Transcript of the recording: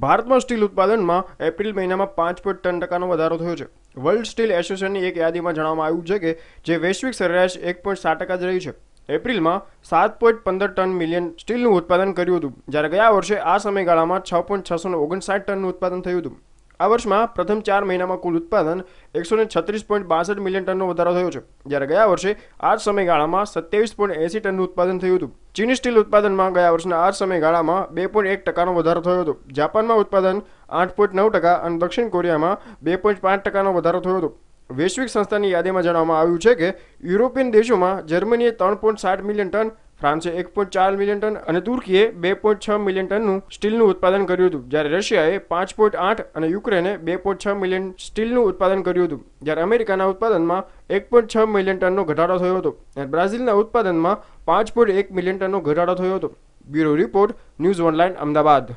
ભારતમાં સ્ટીલ ઉત્પાદનમાં એપ્રિલ મહિનામાં પાંચ પોઈન્ટ ત્રણ ટકાનો વધારો થયો છે વર્લ્ડ સ્ટીલ એસોસિએશનની એક યાદીમાં જણાવવામાં આવ્યું છે કે જે વૈશ્વિક સરેરાશ એક પોઈન્ટ સાત ટકા જ રહ્યું છે એપ્રિલમાં સાત પોઈન્ટ પંદર ટન મિલિયન સ્ટીલનું ઉત્પાદન કર્યું હતું જ્યારે ગયા વર્ષે આ સમયગાળામાં છ પોઈન્ટ છસો ઓગણસાઠ ટનનું ઉત્પાદન થયું હતું આ વર્ષમાં પ્રથમ ચાર મહિનામાં કુલ ઉત્પાદન એકસો ને છત્રીસ પોઈન્ટ બાસઠ મિલિયન ટનનો વધારો થયો છે જ્યારે ગયા વર્ષે આ જ સમયગાળામાં સત્યાવીસ પોઈન્ટ એંસી ટનનું ઉત્પાદન થયું હતું ચીની સ્ટીલ ઉત્પાદનમાં ગયા વર્ષના આ સમયગાળામાં બે પોઈન્ટ એક ટકાનો વધારો થયો હતો જાપાનમાં ઉત્પાદન આઠ પોઈન્ટ નવ ટકા અને દક્ષિણ કોરિયામાં બે પોઈન્ટ પાંચ ટકાનો વધારો થયો હતો વૈશ્વિક સંસ્થાની યાદીમાં જણાવવામાં આવ્યું છે કે યુરોપિયન દેશોમાં જર્મનીએ ત્રણ પોઈન્ટ સાત મિલિયન ટન ફ્રાન્સે એક પોઈન્ટ ચાર મિલિયન ટન અને તુર્કીએ બે પોઈન્ટ છ મિલિયન ટનનું સ્ટીલનું ઉત્પાદન કર્યું હતું જ્યારે રશિયાએ પાંચ પોઈન્ટ આઠ અને યુક્રેને બે પોઈન્ટ છ મિલિયન સ્ટીલનું ઉત્પાદન કર્યું હતું જ્યારે અમેરિકાના ઉત્પાદનમાં એક પોઈન્ટ છ મિલિયન ટનનો ઘટાડો થયો હતો અને બ્રાઝિલના ઉત્પાદનમાં પાંચ પોઈન્ટ એક મિલિયન ટનનો ઘટાડો થયો હતો bureau report news online Ahmedabad